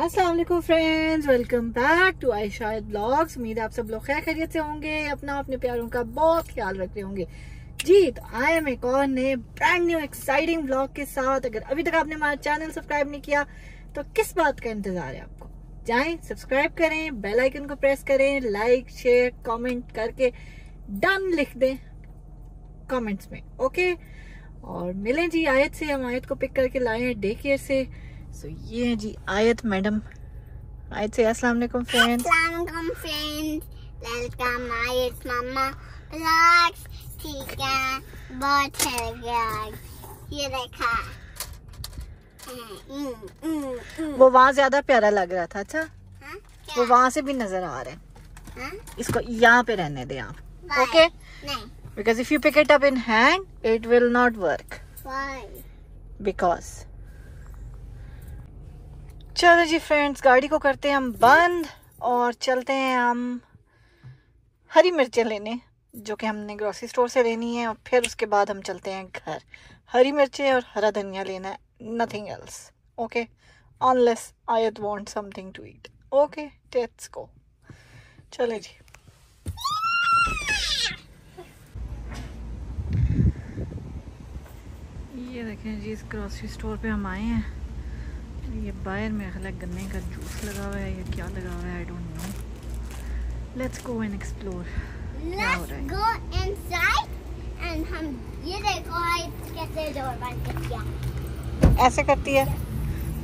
Aslam friends welcome back to I शायद blogs उम्मीद आप सब लोग खैर खैरियत से होंगे अपना अपने प्यारों का बहुत ख्याल रख रहे होंगे जी तो आई एम एक और नए ब्रांड न्यू एक्साइटिंग ब्लॉग के साथ अगर अभी तक आपने हमारा चैनल सब्सक्राइब नहीं किया तो किस बात का इंतजार है आपको जाएं सब्सक्राइब करें बेल आइकन को प्रेस करें लाइक शेयर कमेंट करके डन लिख दें कमेंट्स में ओके और मिलें जी आयत से हम आयत को पिक करके लाएं डे केयर से सो so, ये है जी आयत मैडम आयत से अस्सलाम वालेकुम फ्रेंड्स अस्सलाम वालेकुम फ्रेंड्स वेलकम आयत मामा ब्लॉग्स ठीक है बहुत है गाइस ये देखा हम्म, हम्म, हम्म। वो वहाँ ज्यादा प्यारा लग रहा था अच्छा हाँ, वो वहाँ से भी नजर आ रहे है हाँ? इसको यहाँ पे रहने दे आप okay because if you pick it up in hand it will not work because चलो जी फ्रेंड्स गाड़ी को करते हैं हम बंद और चलते हैं हम हरी मिर्चें लेने जो कि हमने ग्रॉसरी स्टोर से लेनी है और फिर उसके बाद हम चलते हैं घर हरी मिर्चें और हरा धनिया लेना है nothing else okay unless I want something to eat okay टेट्स को चले जी ये देखें जी इस ग्रॉसरी स्टोर पे हम आए हैं ये बाहर में अलग गन्ने का जूस लगा हुआ है या क्या लगा हुआ है I don't know let's go and explore go inside and हम ये देखो कैसे डोर बंद कर दिया ऐसे करती है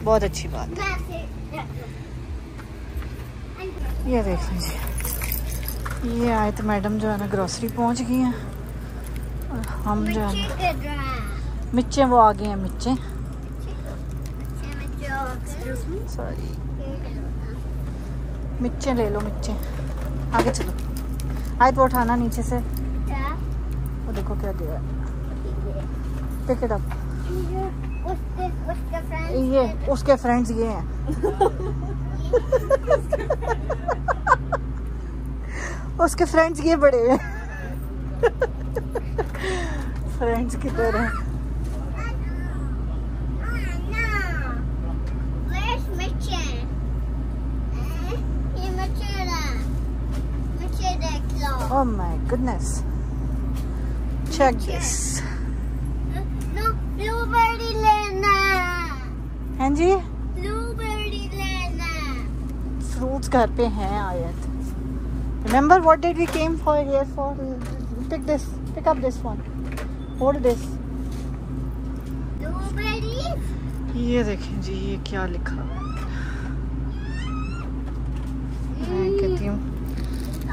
बहुत अच्छी बात है ये देख लीजिए ये आए तो मैडम जो है ना ग्रॉसरी पहुंच गई हैं और हम जो है मिर्चें वो आ गए हैं मिर्चें सॉरी मिर्चें ले लो मिर्चें आगे चलो आए तो उठाना नीचे से वो देखो क्या दे रहा है टेक इट अप ये उसके फ्रेंड्स ये हैं उसके फ्रेंड्स ये बड़े हैं फ्रेंड्स की हैं Oh my goodness. Check this. No, blueberry लेना. हाँ जी? Blueberry लेना. Fruits घर पे हैं आयत. Remember what did we came for here for? Pick this. Pick up this one. Hold this. Blueberries. ये देखें जी ये क्या लिखा है मैं कहती हूँ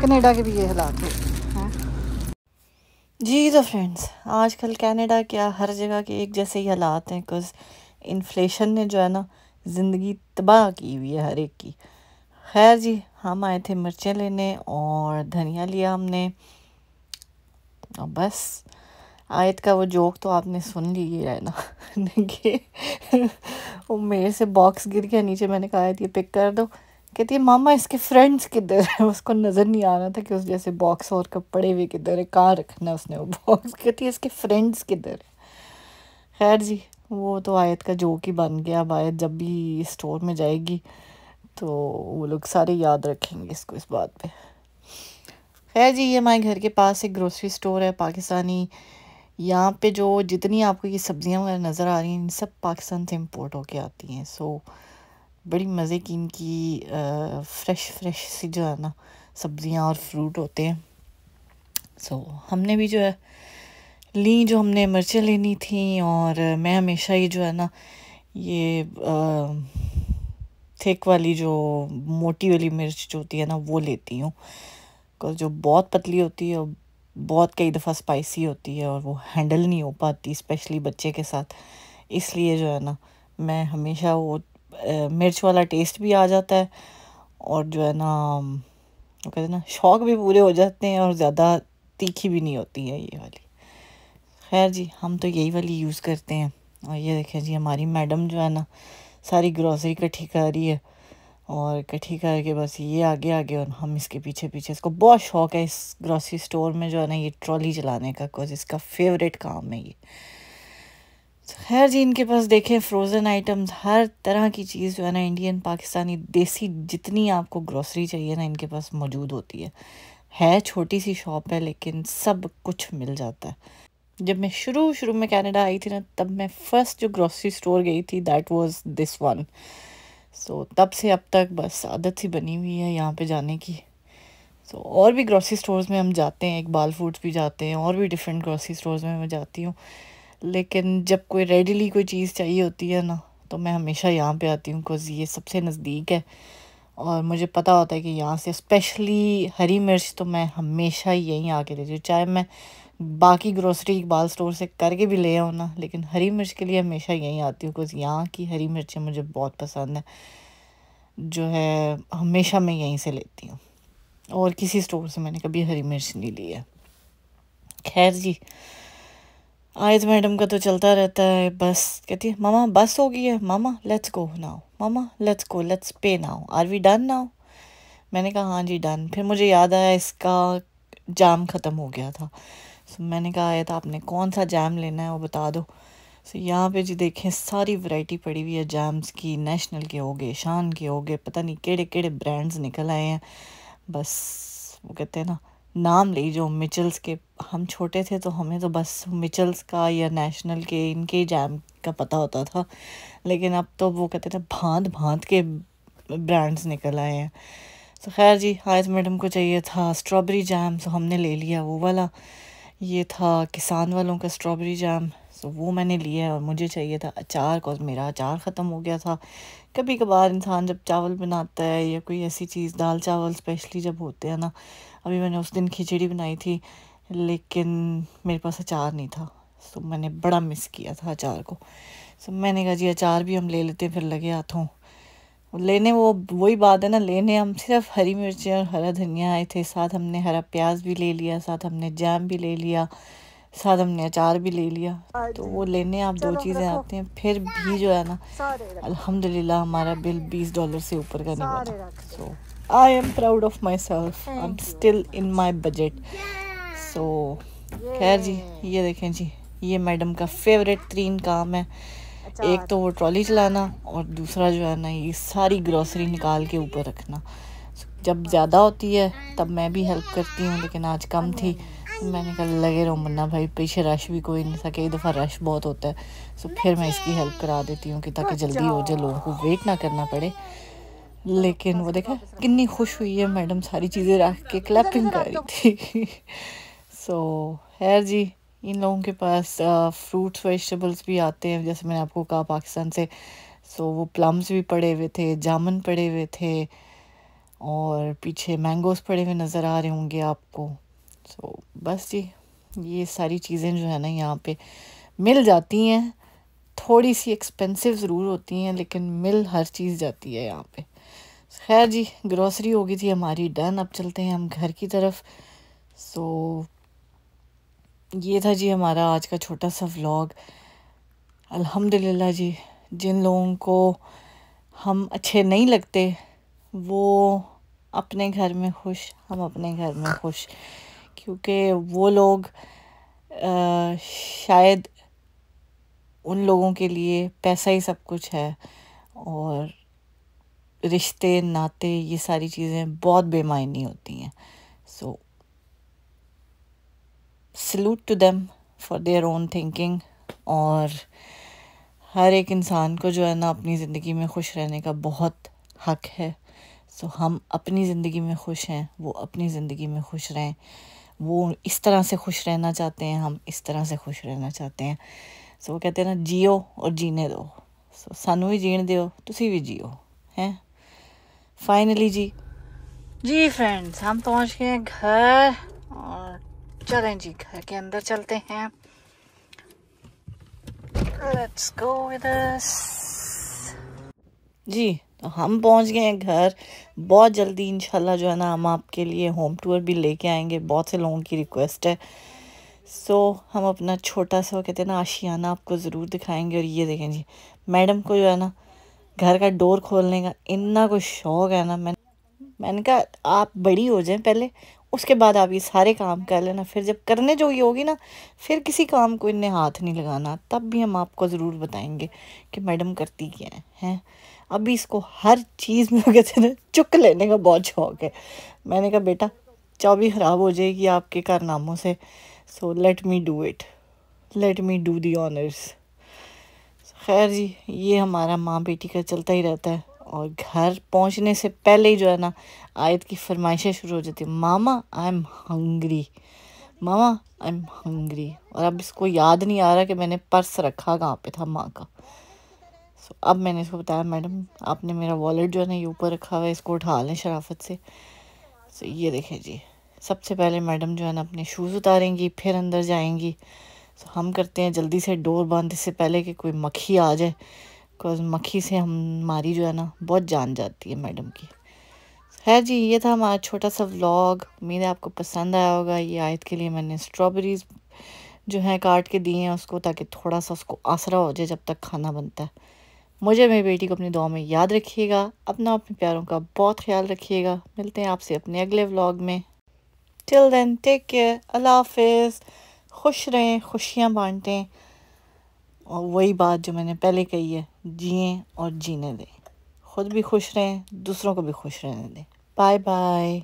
कनाडा के भी ये हालात हैं जी तो फ्रेंड्स आजकल कनाडा क्या हर जगह के एक जैसे ही हालात हैं बिकॉज इन्फ्लेशन ने जो है ना ज़िंदगी तबाह की हुई है हर एक की खैर जी हम आए थे मिर्चें लेने और धनिया लिया हमने और बस आयत का वो जोक तो आपने सुन ली ही है ना कि वो मेरे से बॉक्स गिर गया नीचे मैंने कहा आयत ये पिक कर दो कहती है मामा इसके फ्रेंड्स किधर है उसको नज़र नहीं आ रहा था कि उस जैसे बॉक्स और कपड़े भी किधर है कहाँ रखना है उसने वो बॉक्स कहती है इसके फ्रेंड्स किधर है खैर जी वो तो आयत का जोक ही बन गया अब आयत जब भी स्टोर में जाएगी तो वो लोग सारे याद रखेंगे इसको इस बात पे खैर जी ये हमारे घर के पास एक ग्रोसरी स्टोर है पाकिस्तानी यहाँ पे जो जितनी आपको ये सब्ज़ियाँ वगैरह नज़र आ रही हैं सब पाकिस्तान से इम्पोर्ट होके आती हैं सो so, बड़ी मज़े की इनकी फ़्रेश फ्रेश सी जो है ना सब्ज़ियाँ और फ्रूट होते हैं सो so, हमने भी जो है ली जो हमने मिर्चें लेनी थी और मैं हमेशा ही जो है ना ये थिक वाली जो मोटी वाली मिर्च जो होती है ना वो लेती हूँ जो बहुत पतली होती है और बहुत कई दफ़ा स्पाइसी होती है और वो हैंडल नहीं हो पाती स्पेशली बच्चे के साथ इसलिए जो है ना मैं हमेशा वो मिर्च वाला टेस्ट भी आ जाता है और जो है ना वो कहते हैं ना शौक भी पूरे हो जाते हैं और ज़्यादा तीखी भी नहीं होती है ये वाली खैर जी हम तो यही वाली यूज़ करते हैं और ये देखें जी हमारी मैडम जो है ना सारी ग्रॉसरी इकट्ठी कर रही है और इकट्ठी करके बस ये आगे आगे और हम इसके पीछे पीछे इसको बहुत शौक है इस ग्रॉसरी स्टोर में जो है ना ये ट्रॉली चलाने का बिकॉज इसका फेवरेट काम है ये खैर जी इनके पास देखें फ्रोज़न आइटम्स हर तरह की चीज़ जो है ना इंडियन पाकिस्तानी देसी जितनी आपको ग्रॉसरी चाहिए ना इनके पास मौजूद होती है है छोटी सी शॉप है लेकिन सब कुछ मिल जाता है जब मैं शुरू शुरू में कनाडा आई थी ना तब मैं फ़र्स्ट जो ग्रॉसरी स्टोर गई थी that was this one so तब से अब तक बस आदत सी बनी हुई है यहाँ पर जाने की सो so, और भी ग्रॉसरी स्टोर में हम जाते हैं इकबाल फूड्स भी जाते हैं और भी डिफरेंट ग्रॉसरी स्टोर में मैं जाती हूँ लेकिन जब कोई रेडीली कोई चीज़ चाहिए होती है ना तो मैं हमेशा यहाँ पे आती हूँ बिकॉज़ ये सबसे नज़दीक है और मुझे पता होता है कि यहाँ से स्पेशली हरी मिर्च तो मैं हमेशा यहीं आके लेती हूँ चाहे मैं बाकी ग्रोसरी इकबाल स्टोर से करके भी ले आऊँ ना लेकिन हरी मिर्च के लिए हमेशा यहीं आती हूँ बिकॉज़ यहाँ की हरी मिर्चें मुझे बहुत पसंद है जो है हमेशा मैं यहीं से लेती हूँ और किसी स्टोर से मैंने कभी हरी मिर्च नहीं ली है खैर जी आयत मैडम का तो चलता रहता है बस कहती है मामा बस हो गई है मामा लेट्स गो नाउ मामा let's go let's pay now are we done now मैंने कहा हाँ जी डन फिर मुझे याद आया इसका जाम ख़त्म हो गया था सो मैंने कहा आया था आपने कौन सा जैम लेना है वो बता दो सो यहाँ पे जी देखें सारी वैरायटी पड़ी हुई है जैम्स की नेशनल के हो गए शान के हो गए पता नहीं केड़े केड़े ब्रांड्स निकल आए हैं बस वो कहते हैं ना नाम ली जो मिचल्स के हम छोटे थे तो हमें तो बस मिचल्स का या नेशनल के इनके जैम का पता होता था लेकिन अब तो वो कहते थे भांत भांत के ब्रांड्स निकल आए हैं तो खैर जी हायत मैडम को चाहिए था स्ट्रॉबेरी जैम तो हमने ले लिया वो वाला ये था किसान वालों का स्ट्रॉबेरी जैम तो वो मैंने है और मुझे चाहिए था अचार कॉज मेरा अचार ख़त्म हो गया था कभी कभार इंसान जब चावल बनाता है या कोई ऐसी चीज़ दाल चावल स्पेशली जब होते हैं ना अभी मैंने उस दिन खिचड़ी बनाई थी लेकिन मेरे पास अचार नहीं था सो तो मैंने बड़ा मिस किया था अचार को सो तो मैंने कहा जी अचार भी हम ले लेते हैं फिर लगे हाथों लेने वो वही बात है ना लेने हम सिर्फ हरी मिर्ची और हरा धनिया आए थे साथ हमने हरा प्याज भी ले लिया साथ हमने जैम भी ले लिया साथ हमने अचार भी ले लिया हाँ तो वो लेने आप दो चीज़ें आते हैं फिर भी जो है ना अल्हम्दुलिल्लाह हमारा बिल बीस डॉलर से ऊपर का नहीं बना so I am proud of myself I am still in my budget so खैर जी ये देखें जी ये मैडम का फेवरेट तीन काम है एक तो वो ट्रॉली चलाना और दूसरा जो है ना ये सारी ग्रॉसरी निकाल के ऊपर रखना जब ज़्यादा होती है तब मैं भी हेल्प करती हूँ लेकिन आज कम हाँ थी हाँ मैंने कहा लगे रहो मुन्ना भाई पीछे रश भी कोई नहीं था कई दफ़ा रश बहुत होता है सो फिर मैं इसकी हेल्प करा देती हूँ कि ताकि जल्दी हो जाए लोगों को वेट ना करना पड़े लेकिन वो देखा कितनी खुश हुई है मैडम सारी चीज़ें रख के क्लैपिंग कर रही थी सो so, खैर जी इन लोगों के पास फ्रूट्स वेजिटेबल्स भी आते हैं जैसे मैंने आपको कहा पाकिस्तान से सो वो प्लम्स भी पड़े हुए थे जामुन पड़े हुए थे और पीछे मैंगोस पड़े हुए नज़र आ रहे होंगे आपको सो बस जी ये सारी चीज़ें जो है ना यहाँ पे मिल जाती हैं थोड़ी सी एक्सपेंसिव ज़रूर होती हैं लेकिन मिल हर चीज़ जाती है यहाँ पे खैर जी ग्रॉसरी हो गई थी हमारी डन अब चलते हैं हम घर की तरफ सो ये था जी हमारा आज का छोटा सा व्लॉग अल्हम्दुलिल्लाह जी जिन लोगों को हम अच्छे नहीं लगते वो अपने घर में खुश हम अपने घर में खुश क्योंकि वो लोग आ, शायद उन लोगों के लिए पैसा ही सब कुछ है और रिश्ते नाते ये सारी चीज़ें बहुत बेमायनी होती हैं so salute to them for their own thinking और हर एक इंसान को जो है ना अपनी ज़िंदगी में खुश रहने का बहुत हक है सो so, हम अपनी ज़िंदगी में खुश हैं वो अपनी ज़िंदगी में खुश रहें वो इस तरह से खुश रहना चाहते हैं हम इस तरह से खुश रहना चाहते हैं सो वो कहते हैं ना जियो और जीने दो सो सानू भी जीन दो ਤੁਸੀਂ भी जियो हैं फाइनली जी जी फ्रेंड्स हम पहुंच गए घर और चलें जी घर के अंदर चलते हैं लेट्स गो विद अस जी तो हम पहुंच गए हैं घर बहुत जल्दी इंशाल्लाह जो है ना हम आपके लिए होम टूर भी लेके आएंगे बहुत से लोगों की रिक्वेस्ट है सो so, हम अपना छोटा सा कहते हैं ना आशियाना आपको ज़रूर दिखाएंगे और ये देखें जी मैडम को जो है ना घर का डोर खोलने का इतना कोई शौक है ना मैंने मैंने कहा आप बड़ी हो जाएं पहले उसके बाद आप ये सारे काम कर लेना फिर जब करने जो ये होगी ना फिर किसी काम को इन्हें हाथ नहीं लगाना तब भी हम आपको ज़रूर बताएंगे कि मैडम करती क्या है, है? अभी इसको हर चीज़ में कहते हैं चुक लेने का बहुत शौक है मैंने कहा बेटा चौबी ख़राब हो जाएगी आपके कारनामों से so let me do it let me do the honours खैर जी ये हमारा माँ बेटी का चलता ही रहता है और घर पहुँचने से पहले ही जो है ना आयत की फरमाइशें शुरू हो जाती है मामा आई एम हंग्री मामा आई एम हंग्री और अब इसको याद नहीं आ रहा कि मैंने पर्स रखा कहाँ पे था माँ का सो so, अब मैंने इसको बताया मैडम आपने मेरा वॉलेट जो है ना ये ऊपर रखा हुआ है इसको उठा लें शराफत से सो तो so, ये देखें जी सबसे पहले मैडम जो है ना अपने शूज़ उतारेंगी फिर अंदर जाएंगी सो तो so, हम करते हैं जल्दी से डोर बंद इससे पहले कि कोई मक्खी आ जाए बिकॉज मक्खी से हमारी जो है ना बहुत जान जाती है मैडम की है जी ये था हमारा छोटा सा व्लॉग उम्मीद है आपको पसंद आया होगा ये आयत के लिए मैंने स्ट्रॉबेरीज़ जो है काट के दिए हैं उसको ताकि थोड़ा सा उसको आसरा हो जाए जब तक खाना बनता है मुझे मेरी बेटी को अपनी दुआ में याद रखिएगा अपना अपने प्यारों का बहुत ख्याल रखिएगा मिलते हैं आपसे अपने अगले व्लॉग में टिल देन टेक केयर अल्लाह हाफिज़ खुश रहें खुशियाँ बांटें और वही बात जो मैंने पहले कही है जिए और जीने दें खुद भी खुश रहें दूसरों को भी खुश रहने दें बाय बाय